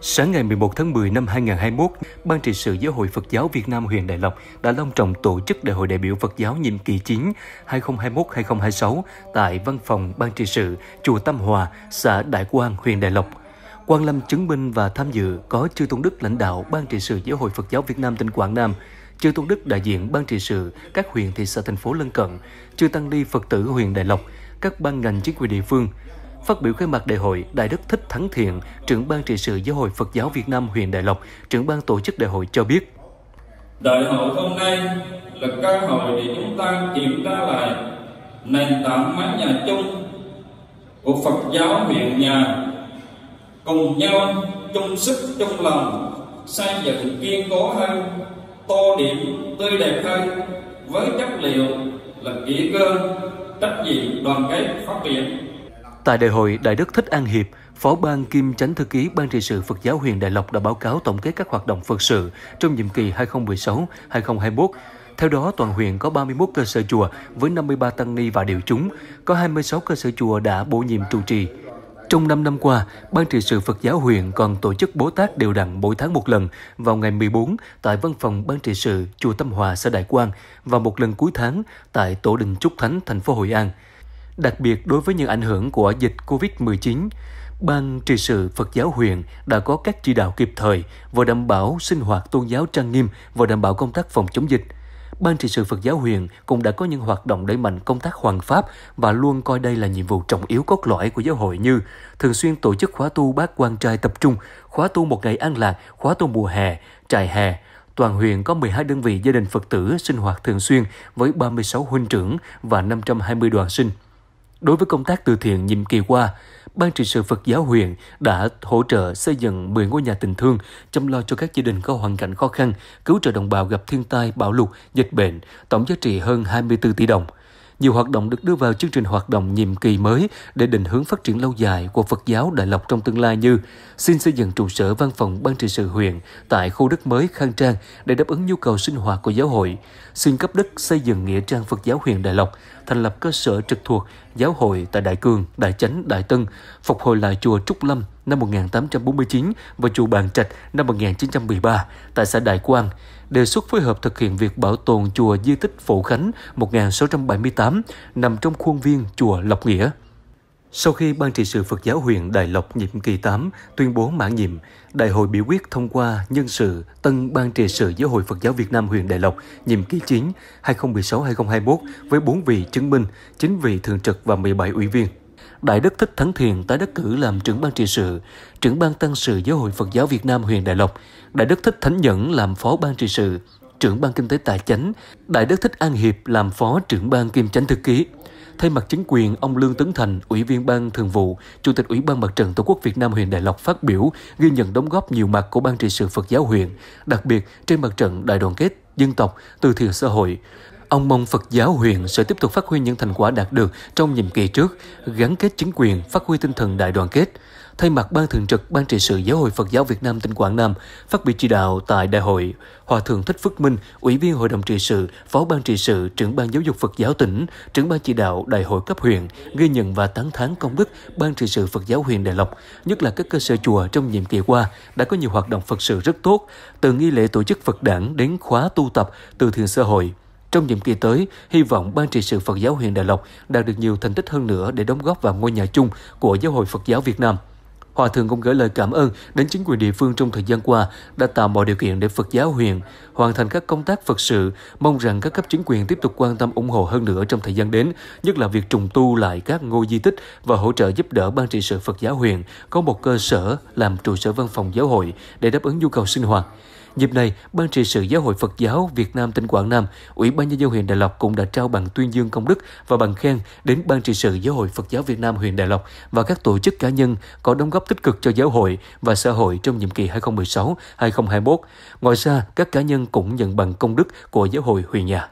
Sáng ngày 11 tháng 10 năm 2021, Ban trị sự Giáo hội Phật giáo Việt Nam huyện Đại Lộc đã long trọng tổ chức Đại hội đại biểu Phật giáo nhiệm kỳ 9 2021-2026 tại văn phòng Ban trị sự Chùa Tam Hòa, xã Đại Quang, huyện Đại Lộc. Quang Lâm chứng minh và tham dự có Chư Tôn Đức lãnh đạo Ban trị sự Giáo hội Phật giáo Việt Nam tỉnh Quảng Nam, Chư Tôn Đức đại diện Ban trị sự các huyện thị xã thành phố lân cận, Chư Tăng Ni Phật tử huyện Đại Lộc, các ban ngành chính quyền địa phương, Phát biểu khai mạc đại hội, Đại đức Thích Thắng Thiện, trưởng ban trị sự Giáo hội Phật giáo Việt Nam huyện Đại Lộc, trưởng ban tổ chức đại hội cho biết. Đại hội hôm nay là cơ hội để chúng ta kiểm tra lại nền tảng mái nhà chung của Phật giáo huyện nhà cùng nhau chung sức chung lòng xây dựng kiên cố hơn tô điểm tươi đẹp hơn với chất liệu là kỹ cơ trách nhiệm đoàn kết phát triển Tại đại hội, Đại đức Thích An Hiệp, Phó ban Kim Chánh Thư ký Ban trị sự Phật giáo huyện Đại Lộc đã báo cáo tổng kết các hoạt động Phật sự trong nhiệm kỳ 2016-2021. Theo đó, toàn huyện có 31 cơ sở chùa với 53 tăng ni và điều chúng, có 26 cơ sở chùa đã bổ nhiệm trụ trì. Trong 5 năm qua, Ban trị sự Phật giáo huyện còn tổ chức Bố Tát đều đặn mỗi tháng một lần vào ngày 14 tại văn phòng Ban trị sự Chùa Tâm Hòa, xã Đại Quang và một lần cuối tháng tại Tổ đình Trúc Thánh, thành phố Hội An đặc biệt đối với những ảnh hưởng của dịch COVID-19, Ban trị sự Phật giáo huyện đã có các chỉ đạo kịp thời và đảm bảo sinh hoạt tôn giáo trang nghiêm và đảm bảo công tác phòng chống dịch. Ban trị sự Phật giáo huyện cũng đã có những hoạt động đẩy mạnh công tác hoàn pháp và luôn coi đây là nhiệm vụ trọng yếu cốt lõi của giáo hội như thường xuyên tổ chức khóa tu bác quan trai tập trung, khóa tu một ngày an lạc, khóa tu mùa hè, trại hè, toàn huyện có 12 đơn vị gia đình Phật tử sinh hoạt thường xuyên với 36 huynh trưởng và 520 đoàn sinh. Đối với công tác từ thiện nhiệm kỳ qua, Ban trị sự Phật giáo huyện đã hỗ trợ xây dựng 10 ngôi nhà tình thương, chăm lo cho các gia đình có hoàn cảnh khó khăn, cứu trợ đồng bào gặp thiên tai, bão lụt, dịch bệnh, tổng giá trị hơn 24 tỷ đồng. Nhiều hoạt động được đưa vào chương trình hoạt động nhiệm kỳ mới để định hướng phát triển lâu dài của Phật giáo Đại Lộc trong tương lai như xin xây dựng trụ sở văn phòng Ban trị sự huyện tại khu đất mới Khang Trang để đáp ứng nhu cầu sinh hoạt của giáo hội, xin cấp đất xây dựng nghĩa trang Phật giáo huyện Đại Lộc, thành lập cơ sở trực thuộc giáo hội tại Đại Cường, Đại Chánh, Đại Tân, phục hồi lại chùa Trúc Lâm năm 1849 và chùa Bàn Trạch năm 1913 tại xã Đại Quang, đề xuất phối hợp thực hiện việc bảo tồn chùa di tích Phổ Khánh 1678 nằm trong khuôn viên chùa Lộc Nghĩa. Sau khi Ban trị sự Phật giáo huyện Đại Lộc nhiệm kỳ 8 tuyên bố mãn nhiệm, Đại hội biểu quyết thông qua nhân sự tân Ban trị sự Giáo hội Phật giáo Việt Nam huyện Đại Lộc nhiệm kỳ 9 2016-2021 với 4 vị chứng minh, 9 vị thường trực và 17 ủy viên. Đại Đức Thích Thánh Thiền tái đắc cử làm trưởng ban trị sự, trưởng ban tăng sự Giáo hội Phật giáo Việt Nam huyện Đại Lộc, Đại Đức Thích Thánh Nhẫn làm phó ban trị sự, trưởng ban kinh tế tài chánh, Đại Đức Thích An Hiệp làm phó trưởng ban kim chánh thư ký. Thay mặt chính quyền, ông Lương Tấn Thành, Ủy viên Ban Thường vụ, Chủ tịch Ủy ban Mặt trận Tổ quốc Việt Nam huyện Đại Lộc phát biểu ghi nhận đóng góp nhiều mặt của Ban trị sự Phật giáo huyện, đặc biệt trên mặt trận đại đoàn kết dân tộc, từ thiện xã hội. Ông mong Phật giáo huyện sẽ tiếp tục phát huy những thành quả đạt được trong nhiệm kỳ trước, gắn kết chính quyền, phát huy tinh thần đại đoàn kết. Thay mặt Ban Thường trực Ban trị sự Giáo hội Phật giáo Việt Nam tỉnh Quảng Nam phát biểu chỉ đạo tại đại hội, Hòa thượng Thích Phước Minh, Ủy viên Hội đồng trị sự, Phó Ban trị sự, Trưởng ban Giáo dục Phật giáo tỉnh, Trưởng ban chỉ đạo Đại hội cấp huyện ghi nhận và tán thán công đức Ban trị sự Phật giáo huyện Đại Lộc, nhất là các cơ sở chùa trong nhiệm kỳ qua đã có nhiều hoạt động Phật sự rất tốt, từ nghi lễ tổ chức Phật đảng đến khóa tu tập từ thiền xã hội trong nhiệm kỳ tới, hy vọng Ban trị sự Phật giáo huyện Đà Lộc đạt được nhiều thành tích hơn nữa để đóng góp vào ngôi nhà chung của Giáo hội Phật giáo Việt Nam. Hòa Thượng cũng gửi lời cảm ơn đến chính quyền địa phương trong thời gian qua đã tạo mọi điều kiện để Phật giáo huyện hoàn thành các công tác Phật sự, mong rằng các cấp chính quyền tiếp tục quan tâm ủng hộ hơn nữa trong thời gian đến, nhất là việc trùng tu lại các ngôi di tích và hỗ trợ giúp đỡ Ban trị sự Phật giáo huyện có một cơ sở làm trụ sở văn phòng giáo hội để đáp ứng nhu cầu sinh hoạt. Dịp này, Ban trị sự Giáo hội Phật giáo Việt Nam tỉnh Quảng Nam, Ủy ban nhân dân huyện Đại Lộc cũng đã trao bằng tuyên dương công đức và bằng khen đến Ban trị sự Giáo hội Phật giáo Việt Nam huyện Đại Lộc và các tổ chức cá nhân có đóng góp tích cực cho giáo hội và xã hội trong nhiệm kỳ 2016-2021. Ngoài ra, các cá nhân cũng nhận bằng công đức của giáo hội huyện nhà.